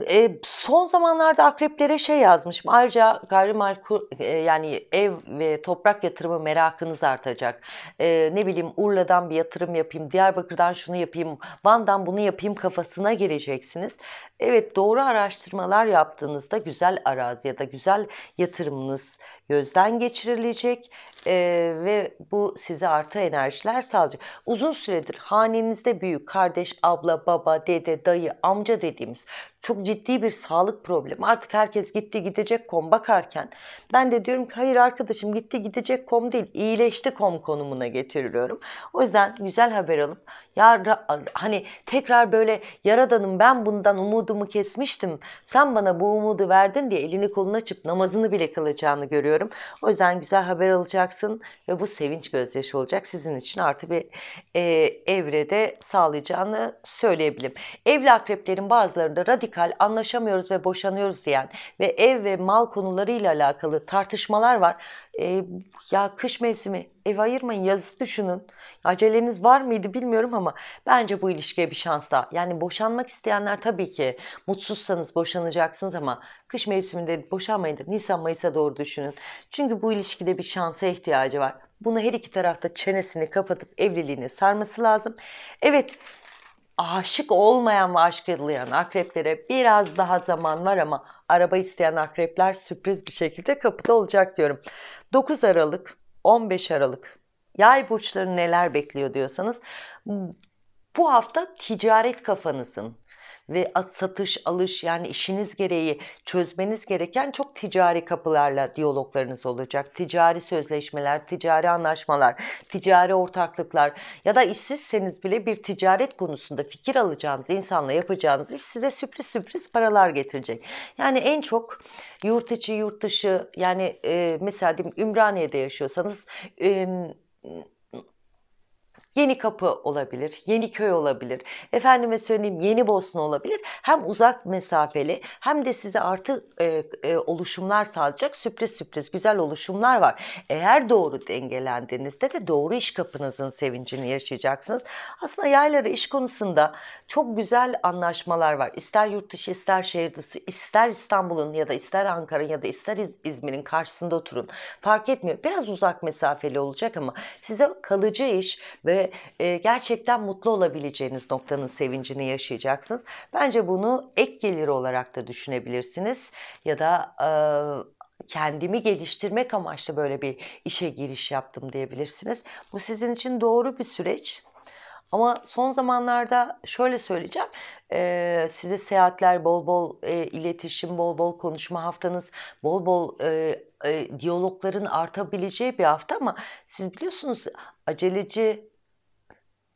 E, son zamanlarda akreplere şey yazmışım. Ayrıca gayrimenkul e, yani ev ve toprak yatırımı merakınız artacak. E, ne bileyim Urla'dan bir yatırım yapayım, Diyarbakır'dan şunu yapayım, Van'dan bunu yapayım kafasına geleceksiniz. Evet doğru araştırmalar yaptığınızda güzel arazi ya da güzel yatırımınız gözden geçirilecek e, ve bu size artı enerjiler sağlayacak. Uzun süredir hanenizde büyük kardeş, abla, baba, dede, dayı, amca dediğimiz çok ciddi bir sağlık problemi. Artık herkes gitti gidecek kom bakarken ben de diyorum ki hayır arkadaşım gitti gidecek kom değil iyileşti kom konumuna getiriliyorum. O yüzden güzel haber alıp ya hani tekrar böyle yaradanım ben bundan umudumu kesmiştim. Sen bana bu umudu verdin diye elini koluna açıp namazını bile kılacağını görüyorum. O yüzden güzel haber alacaksın olacaksın ve bu sevinç gözyaşı olacak. Sizin için artı bir e, evrede sağlayacağını söyleyebilirim. Evli akreplerin bazılarında radikal anlaşamıyoruz ve boşanıyoruz diyen ve ev ve mal konularıyla alakalı tartışmalar var. E, ya kış mevsimi ev ayırmayın yazı düşünün. Aceleniz var mıydı bilmiyorum ama bence bu ilişkiye bir şans daha. Yani boşanmak isteyenler tabii ki mutsuzsanız boşanacaksınız ama kış mevsiminde boşanmayın da Nisan Mayıs'a doğru düşünün. Çünkü bu ilişkide bir şansa ihtiyacı var. Bunu her iki tarafta çenesini kapatıp evliliğini sarması lazım. Evet aşık olmayan ve aşk edilen akreplere biraz daha zaman var ama araba isteyen akrepler sürpriz bir şekilde kapıda olacak diyorum. 9 Aralık, 15 Aralık yay burçları neler bekliyor diyorsanız bu hafta ticaret kafanızın, ve satış, alış yani işiniz gereği çözmeniz gereken çok ticari kapılarla diyaloglarınız olacak. Ticari sözleşmeler, ticari anlaşmalar, ticari ortaklıklar ya da işsizseniz bile bir ticaret konusunda fikir alacağınız insanla yapacağınız iş size sürpriz sürpriz paralar getirecek. Yani en çok yurt içi, yurt dışı yani e, mesela diyeyim Ümraniye'de yaşıyorsanız e, Yeni Kapı olabilir, Yeni Köy olabilir, efendime söyleyeyim Yeni Bosna olabilir. Hem uzak mesafeli hem de size artı e, e, oluşumlar sağlayacak sürpriz sürpriz güzel oluşumlar var. Eğer doğru dengelendiğinizde de doğru iş kapınızın sevincini yaşayacaksınız. Aslında yaylara iş konusunda çok güzel anlaşmalar var. İster yurt dışı, ister şehir dışı, ister İstanbul'un ya da ister Ankara'nın ya da ister İz İzmir'in karşısında oturun. Fark etmiyor. Biraz uzak mesafeli olacak ama size kalıcı iş ve e, gerçekten mutlu olabileceğiniz noktanın sevincini yaşayacaksınız. Bence bunu ek gelir olarak da düşünebilirsiniz ya da e, kendimi geliştirmek amaçlı böyle bir işe giriş yaptım diyebilirsiniz. Bu sizin için doğru bir süreç. Ama son zamanlarda şöyle söyleyeceğim. E, size seyahatler bol bol e, iletişim, bol bol konuşma haftanız, bol bol e, e, diyalogların artabileceği bir hafta ama siz biliyorsunuz aceleci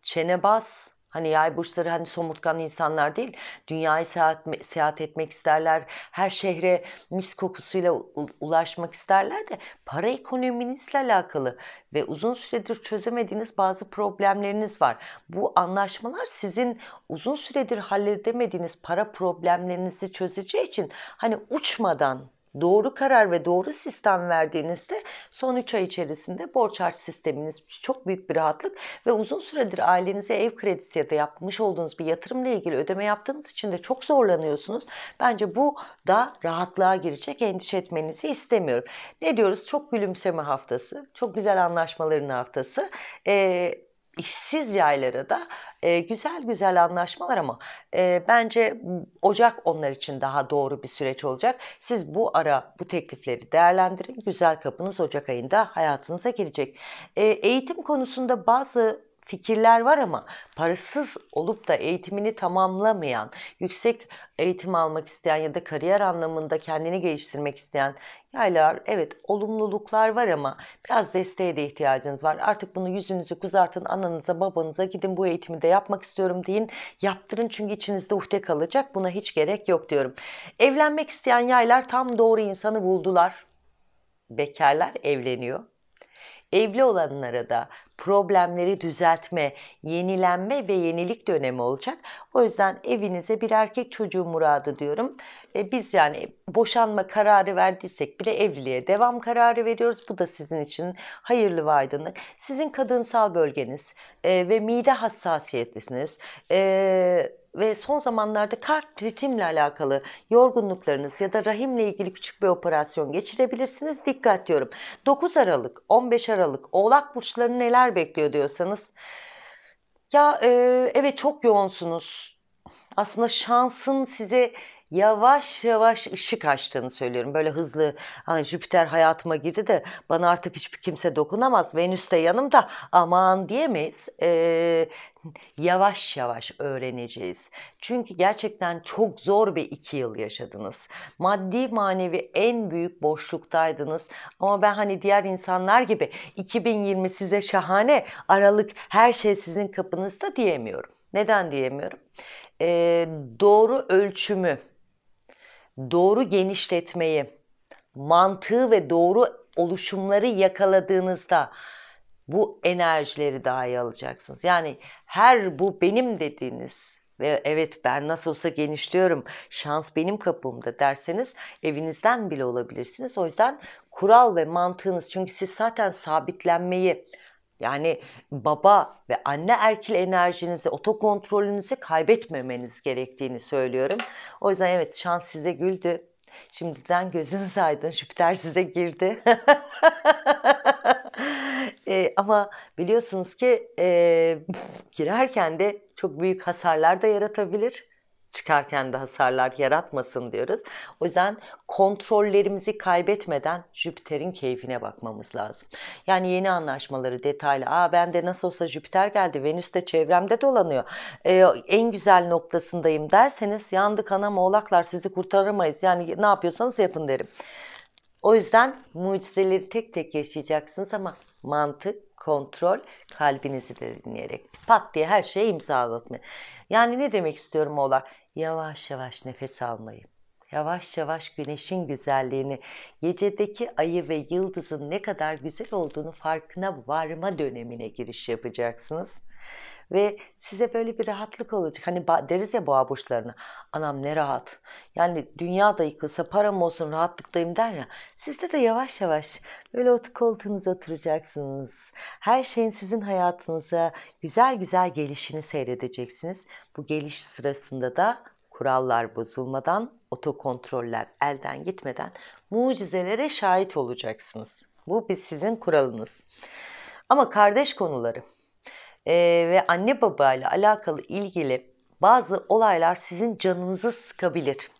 çenebaz Hani yay burçları hani somurtkan insanlar değil. Dünyayı seyahat, seyahat etmek isterler. Her şehre mis kokusuyla ulaşmak isterler de para ekonominizle alakalı ve uzun süredir çözemediğiniz bazı problemleriniz var. Bu anlaşmalar sizin uzun süredir halledemediğiniz para problemlerinizi çözeceği için hani uçmadan doğru karar ve doğru sistem verdiğinizde son 3 ay içerisinde borç harç sisteminiz çok büyük bir rahatlık ve uzun süredir ailenize ev kredisi ya da yapmış olduğunuz bir yatırımla ilgili ödeme yaptığınız için de çok zorlanıyorsunuz. Bence bu da rahatlığa girecek. Endişe etmenizi istemiyorum. Ne diyoruz? Çok gülümseme haftası, çok güzel anlaşmaların haftası. Ee, işsiz yaylara da e, güzel güzel anlaşmalar ama e, bence Ocak onlar için daha doğru bir süreç olacak. Siz bu ara bu teklifleri değerlendirin. Güzel kapınız Ocak ayında hayatınıza gelecek. E, eğitim konusunda bazı fikirler var ama parasız olup da eğitimini tamamlamayan, yüksek eğitim almak isteyen ya da kariyer anlamında kendini geliştirmek isteyen yaylar evet olumluluklar var ama biraz desteğe de ihtiyacınız var. Artık bunu yüzünüzü kızartın, ananıza babanıza gidin bu eğitimi de yapmak istiyorum deyin. Yaptırın çünkü içinizde uhde kalacak buna hiç gerek yok diyorum. Evlenmek isteyen yaylar tam doğru insanı buldular. Bekarlar evleniyor. Evli olanlara da problemleri düzeltme, yenilenme ve yenilik dönemi olacak. O yüzden evinize bir erkek çocuğu muradı diyorum. E, biz yani boşanma kararı verdiysek bile evliliğe devam kararı veriyoruz. Bu da sizin için hayırlı ve aydınlık. Sizin kadınsal bölgeniz e, ve mide hassasiyetlisiniz. e, ve son zamanlarda kalp ritimle alakalı yorgunluklarınız ya da rahimle ilgili küçük bir operasyon geçirebilirsiniz. Dikkat diyorum. 9 Aralık, 15 Aralık Oğlak burçları neler bekliyor diyorsanız ya e, evet çok yoğunsunuz aslında şansın size yavaş yavaş ışık açtığını söylüyorum. Böyle hızlı hani Jüpiter hayatıma girdi de bana artık hiçbir kimse dokunamaz. Venüs de yanımda aman diyemeyiz. Ee, yavaş yavaş öğreneceğiz. Çünkü gerçekten çok zor bir iki yıl yaşadınız. Maddi manevi en büyük boşluktaydınız. Ama ben hani diğer insanlar gibi 2020 size şahane, Aralık her şey sizin kapınızda diyemiyorum. Neden diyemiyorum? e, doğru ölçümü, doğru genişletmeyi, mantığı ve doğru oluşumları yakaladığınızda bu enerjileri daha iyi alacaksınız. Yani her bu benim dediğiniz ve evet ben nasıl olsa genişliyorum, şans benim kapımda derseniz evinizden bile olabilirsiniz. O yüzden kural ve mantığınız çünkü siz zaten sabitlenmeyi, yani baba ve anne erkil enerjinizi, otokontrolünüzü kaybetmemeniz gerektiğini söylüyorum. O yüzden evet şans size güldü. Şimdiden gözünüz aydın. Jüpiter size girdi. e, ama biliyorsunuz ki e, girerken de çok büyük hasarlar da yaratabilir çıkarken de hasarlar yaratmasın diyoruz. O yüzden kontrollerimizi kaybetmeden Jüpiter'in keyfine bakmamız lazım. Yani yeni anlaşmaları detaylı. Aa ben de nasıl olsa Jüpiter geldi. Venüs de çevremde dolanıyor. Ee, en güzel noktasındayım derseniz yandık ana oğlaklar sizi kurtaramayız. Yani ne yapıyorsanız yapın derim. O yüzden mucizeleri tek tek yaşayacaksınız ama mantık kontrol kalbinizi de dinleyerek pat diye her şeyi imza Yani ne demek istiyorum oğlar? Yavaş yavaş nefes almayı, yavaş yavaş güneşin güzelliğini, gecedeki ayı ve yıldızın ne kadar güzel olduğunu farkına varma dönemine giriş yapacaksınız. Ve size böyle bir rahatlık olacak. Hani deriz ya boğa burçlarına. Anam ne rahat. Yani dünya da yıkılsa param olsun rahatlıktayım der ya. Sizde de yavaş yavaş böyle otur koltuğunuza oturacaksınız. Her şeyin sizin hayatınıza güzel güzel gelişini seyredeceksiniz. Bu geliş sırasında da kurallar bozulmadan otokontroller elden gitmeden mucizelere şahit olacaksınız. Bu biz sizin kuralınız. Ama kardeş konuları e, ve anne baba ile alakalı ilgili bazı olaylar sizin canınızı sıkabilir.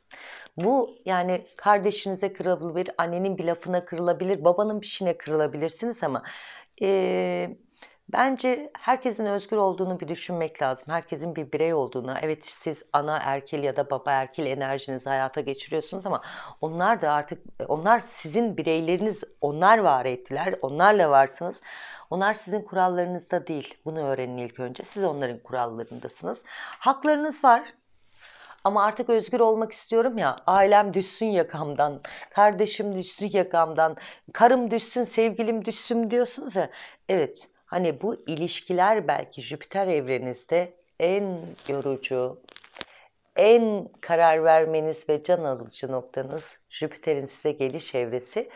Bu yani kardeşinize kırılabilir, annenin bir lafına kırılabilir, babanın bir şeyine kırılabilirsiniz ama e, Bence herkesin özgür olduğunu bir düşünmek lazım. Herkesin bir birey olduğuna. Evet siz ana erkil ya da baba erkil enerjinizi hayata geçiriyorsunuz ama onlar da artık onlar sizin bireyleriniz. Onlar var ettiler. Onlarla varsınız. Onlar sizin kurallarınızda değil. Bunu öğrenin ilk önce. Siz onların kurallarındasınız. Haklarınız var ama artık özgür olmak istiyorum ya ailem düşsün yakamdan, kardeşim düşsün yakamdan, karım düşsün, sevgilim düşsün diyorsunuz ya. Evet Hani bu ilişkiler belki Jüpiter evreninizde en yorucu, en karar vermeniz ve can alıcı noktanız Jüpiter'in size geliş evresi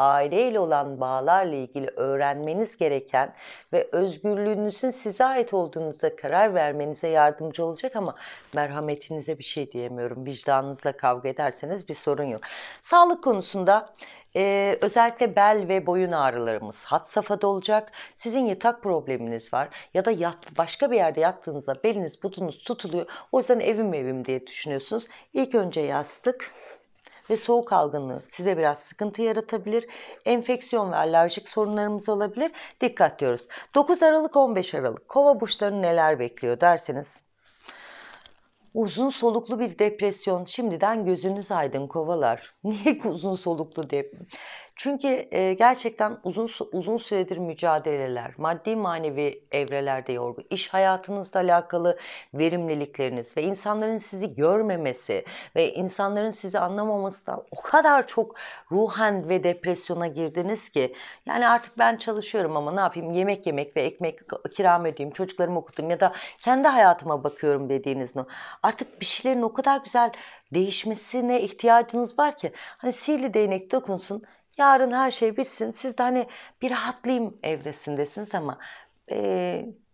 aileyle olan bağlarla ilgili öğrenmeniz gereken ve özgürlüğünüzün size ait olduğunuza karar vermenize yardımcı olacak ama merhametinize bir şey diyemiyorum. Vicdanınızla kavga ederseniz bir sorun yok. Sağlık konusunda ee, özellikle bel ve boyun ağrılarımız hat safhada olacak. Sizin yatak probleminiz var ya da yat, başka bir yerde yattığınızda beliniz budunuz tutuluyor. O yüzden evim evim diye düşünüyorsunuz. İlk önce yastık ve soğuk algınlığı size biraz sıkıntı yaratabilir. Enfeksiyon ve alerjik sorunlarımız olabilir. Dikkat diyoruz. 9 Aralık 15 Aralık kova burçlarını neler bekliyor derseniz Uzun soluklu bir depresyon şimdiden gözünüz aydın kovalar. Niye uzun soluklu depresyon? Çünkü e, gerçekten uzun uzun süredir mücadeleler, maddi manevi evrelerde yorgun, iş hayatınızla alakalı verimlilikleriniz ve insanların sizi görmemesi ve insanların sizi anlamamasından o kadar çok ruhen ve depresyona girdiniz ki yani artık ben çalışıyorum ama ne yapayım yemek yemek ve ekmek kiram ödeyeyim, çocuklarımı okutayım ya da kendi hayatıma bakıyorum dediğiniz no. Artık bir şeylerin o kadar güzel değişmesine ihtiyacınız var ki hani sihirli değnek dokunsun yarın her şey bitsin. Siz de hani bir rahatlayayım evresindesiniz ama e,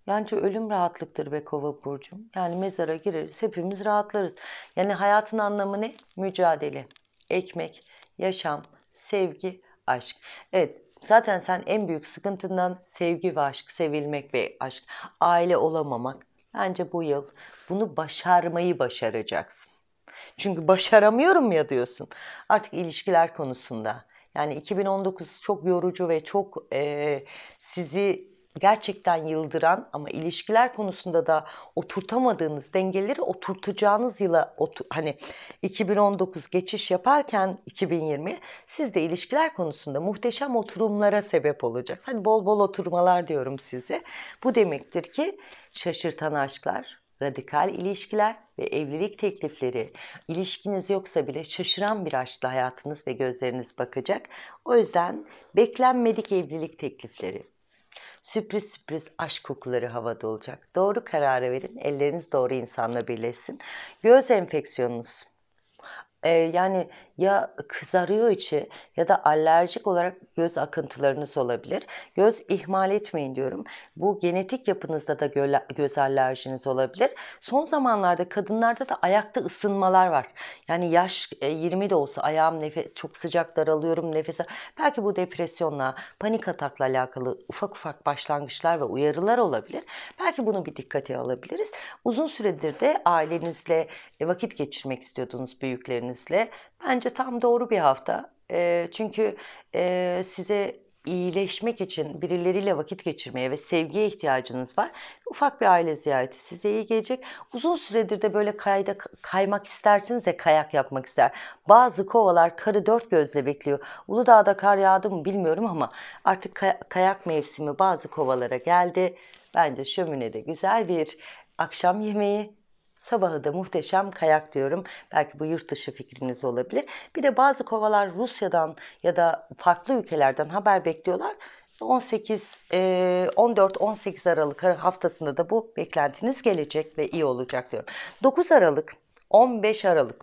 yani ölüm rahatlıktır be kova burcum. Yani mezara gireriz hepimiz rahatlarız. Yani hayatın anlamı ne? Mücadele, ekmek, yaşam, sevgi, aşk. Evet zaten sen en büyük sıkıntından sevgi ve aşk, sevilmek ve aşk, aile olamamak. Bence bu yıl bunu başarmayı başaracaksın. Çünkü başaramıyorum ya diyorsun. Artık ilişkiler konusunda yani 2019 çok yorucu ve çok e, sizi gerçekten yıldıran ama ilişkiler konusunda da oturtamadığınız dengeleri oturtacağınız yıla otur, hani 2019 geçiş yaparken 2020 siz de ilişkiler konusunda muhteşem oturumlara sebep olacak. Hani bol bol oturmalar diyorum size. Bu demektir ki şaşırtan aşklar, radikal ilişkiler ve evlilik teklifleri İlişkiniz yoksa bile şaşıran bir aşkla hayatınız ve gözleriniz bakacak. O yüzden beklenmedik evlilik teklifleri. Sürpriz sürpriz aşk kokuları havada olacak. Doğru kararı verin. Elleriniz doğru insanla birleşsin. Göz enfeksiyonunuz e, yani ya kızarıyor içi ya da alerjik olarak göz akıntılarınız olabilir. Göz ihmal etmeyin diyorum. Bu genetik yapınızda da göl, göz alerjiniz olabilir. Son zamanlarda kadınlarda da ayakta ısınmalar var. Yani yaş e, 20 de olsa ayağım nefes çok sıcak daralıyorum nefese. Belki bu depresyonla, panik atakla alakalı ufak ufak başlangıçlar ve uyarılar olabilir. Belki bunu bir dikkate alabiliriz. Uzun süredir de ailenizle vakit geçirmek istiyordunuz büyükleriniz dinleyicimizle. Bence tam doğru bir hafta. E, çünkü e, size iyileşmek için birileriyle vakit geçirmeye ve sevgiye ihtiyacınız var. Ufak bir aile ziyareti size iyi gelecek. Uzun süredir de böyle kayda kaymak istersiniz ya kayak yapmak ister. Bazı kovalar karı dört gözle bekliyor. Uludağ'da kar yağdı mı bilmiyorum ama artık kay kayak mevsimi bazı kovalara geldi. Bence şöminede güzel bir akşam yemeği Sabahı da muhteşem kayak diyorum. Belki bu yurt dışı fikriniz olabilir. Bir de bazı kovalar Rusya'dan ya da farklı ülkelerden haber bekliyorlar. 18 14-18 e, Aralık haftasında da bu beklentiniz gelecek ve iyi olacak diyorum. 9 Aralık 15 Aralık.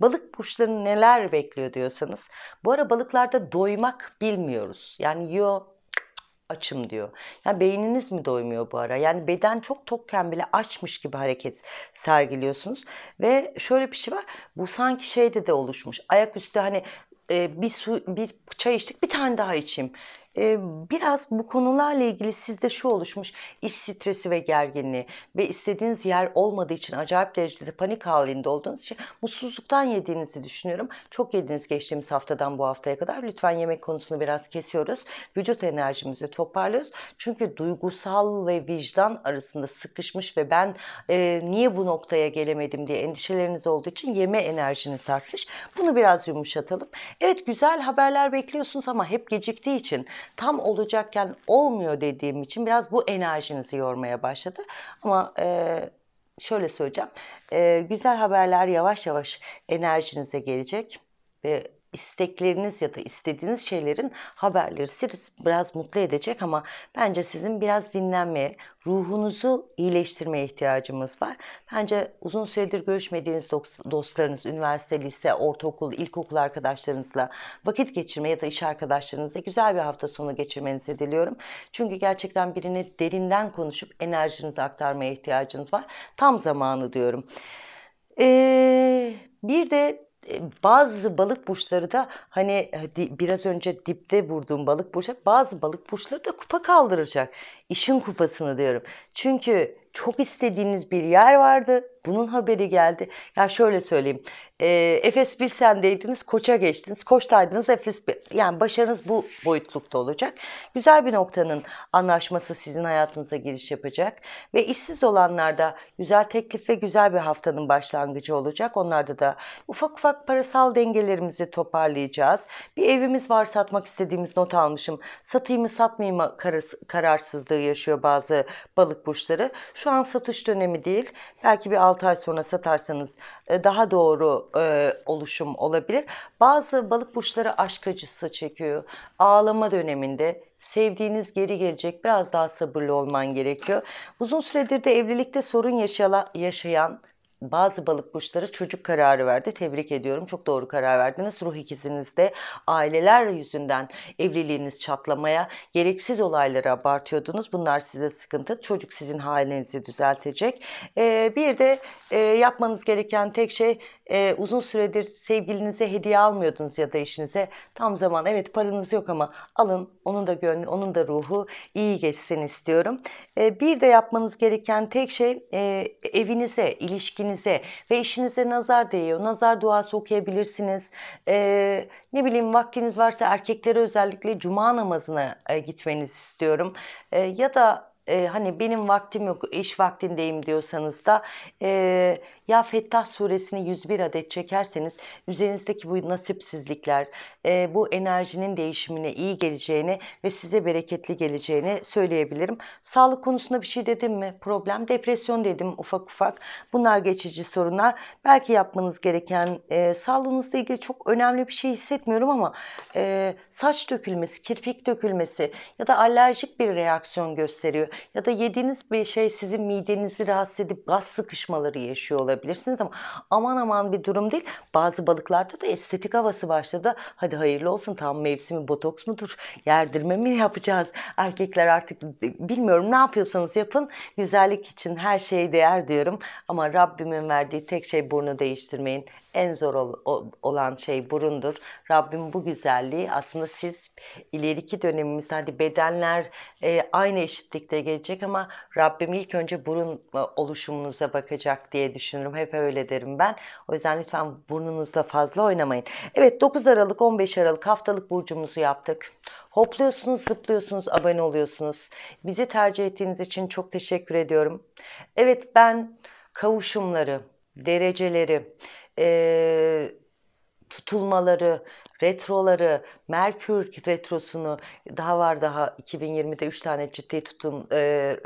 Balık burçları neler bekliyor diyorsanız. Bu ara balıklarda doymak bilmiyoruz. Yani yiyor açım diyor. Yani beyniniz mi doymuyor bu ara? Yani beden çok tokken bile açmış gibi hareket sergiliyorsunuz. Ve şöyle bir şey var. Bu sanki şeyde de oluşmuş. Ayaküstü hani e, bir su bir çay içtik bir tane daha içeyim ee, biraz bu konularla ilgili sizde şu oluşmuş iş stresi ve gerginliği ve istediğiniz yer olmadığı için acayip derecede panik halinde olduğunuz için mutsuzluktan yediğinizi düşünüyorum. Çok yediniz geçtiğimiz haftadan bu haftaya kadar. Lütfen yemek konusunu biraz kesiyoruz. Vücut enerjimizi toparlıyoruz. Çünkü duygusal ve vicdan arasında sıkışmış ve ben e, niye bu noktaya gelemedim diye endişeleriniz olduğu için yeme enerjiniz artmış. Bunu biraz yumuşatalım. Evet güzel haberler bekliyorsunuz ama hep geciktiği için tam olacakken olmuyor dediğim için biraz bu enerjinizi yormaya başladı. Ama e, şöyle söyleyeceğim. E, güzel haberler yavaş yavaş enerjinize gelecek ve istekleriniz ya da istediğiniz şeylerin haberleri sizi biraz mutlu edecek ama bence sizin biraz dinlenmeye, ruhunuzu iyileştirmeye ihtiyacımız var. Bence uzun süredir görüşmediğiniz dostlarınız, üniversite, lise, ortaokul, ilkokul arkadaşlarınızla vakit geçirme ya da iş arkadaşlarınızla güzel bir hafta sonu geçirmenizi diliyorum. Çünkü gerçekten birini derinden konuşup enerjinizi aktarmaya ihtiyacınız var. Tam zamanı diyorum. Ee, bir de ee, bazı balık burçları da hani e, biraz önce dipte vurduğum balık burcu bazı balık burçları da kupa kaldıracak. İşin kupasını diyorum. Çünkü çok istediğiniz bir yer vardı bunun haberi geldi. Ya şöyle söyleyeyim. E, Efes Bilsen'deydiniz, Koç'a geçtiniz. Koç'taydınız, Efes Yani başarınız bu boyutlukta olacak. Güzel bir noktanın anlaşması sizin hayatınıza giriş yapacak. Ve işsiz olanlarda güzel teklif ve güzel bir haftanın başlangıcı olacak. Onlarda da ufak ufak parasal dengelerimizi toparlayacağız. Bir evimiz var satmak istediğimiz not almışım. Satayım mı satmayayım mı kararsızlığı yaşıyor bazı balık burçları. Şu an satış dönemi değil. Belki bir 6 ay sonra satarsanız e, daha doğru e, oluşum olabilir. Bazı balık burçları aşk acısı çekiyor. Ağlama döneminde sevdiğiniz geri gelecek. Biraz daha sabırlı olman gerekiyor. Uzun süredir de evlilikte sorun yaşayan bazı balık kuşları çocuk kararı verdi. Tebrik ediyorum. Çok doğru karar verdiniz. Ruh ikiziniz de aileler yüzünden evliliğiniz çatlamaya, gereksiz olayları abartıyordunuz. Bunlar size sıkıntı. Çocuk sizin halinizi düzeltecek. Ee, bir de e, yapmanız gereken tek şey e, uzun süredir sevgilinize hediye almıyordunuz ya da işinize tam zaman evet paranız yok ama alın onun da gönlü, onun da ruhu iyi geçsin istiyorum. E, bir de yapmanız gereken tek şey e, evinize, ilişkinize ve işinize nazar değiyor. Nazar duası okuyabilirsiniz. E, ne bileyim vaktiniz varsa erkeklere özellikle cuma namazına e, gitmenizi istiyorum. E, ya da e, hani benim vaktim yok iş vaktindeyim diyorsanız da e, ya Fettah suresini 101 adet çekerseniz üzerinizdeki bu nasipsizlikler e, bu enerjinin değişimine iyi geleceğini ve size bereketli geleceğini söyleyebilirim. Sağlık konusunda bir şey dedim mi? Problem depresyon dedim ufak ufak. Bunlar geçici sorunlar. Belki yapmanız gereken e, sağlığınızla ilgili çok önemli bir şey hissetmiyorum ama e, saç dökülmesi, kirpik dökülmesi ya da alerjik bir reaksiyon gösteriyor ya da yediğiniz bir şey sizin midenizi rahatsız edip gaz sıkışmaları yaşıyor olabilirsiniz ama aman aman bir durum değil. Bazı balıklarda da estetik havası başladı. Hadi hayırlı olsun tam mevsimi botoks mudur? Yerdirme mi yapacağız? Erkekler artık bilmiyorum ne yapıyorsanız yapın. Güzellik için her şeye değer diyorum ama Rabbimin verdiği tek şey burnu değiştirmeyin. En zor olan şey burundur. Rabbim bu güzelliği aslında siz ileriki dönemimizde hani bedenler e, aynı eşitlikte gelecek ama Rabbim ilk önce burun e, oluşumunuza bakacak diye düşünürüm. Hep öyle derim ben. O yüzden lütfen burnunuzla fazla oynamayın. Evet 9 Aralık 15 Aralık haftalık burcumuzu yaptık. Hopluyorsunuz, zıplıyorsunuz, abone oluyorsunuz. Bizi tercih ettiğiniz için çok teşekkür ediyorum. Evet ben kavuşumları, dereceleri, ee, tutulmaları, retroları, Merkür retrosunu daha var daha 2020'de 3 tane ciddi tutum e,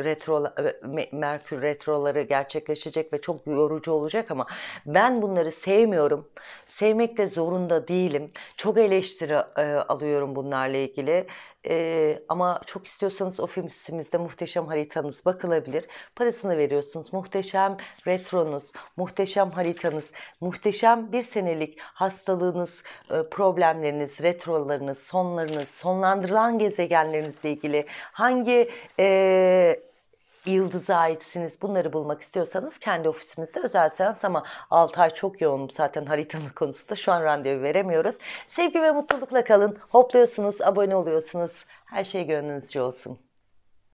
retro e, Merkür retroları gerçekleşecek ve çok yorucu olacak ama ben bunları sevmiyorum. Sevmek de zorunda değilim. Çok eleştiri e, alıyorum bunlarla ilgili. Ee, ama çok istiyorsanız ofisimizde muhteşem haritanız bakılabilir. Parasını veriyorsunuz. Muhteşem retronuz, muhteşem haritanız, muhteşem bir senelik hastalığınız, problemleriniz, retrolarınız, sonlarınız, sonlandırılan gezegenlerinizle ilgili hangi... Ee, bir yıldıza aitsiniz bunları bulmak istiyorsanız kendi ofisimizde özel seans ama 6 ay çok yoğunum zaten haritanın konusunda şu an randevu veremiyoruz. Sevgi ve mutlulukla kalın. Hopluyorsunuz, abone oluyorsunuz. Her şey gönlünüzce olsun.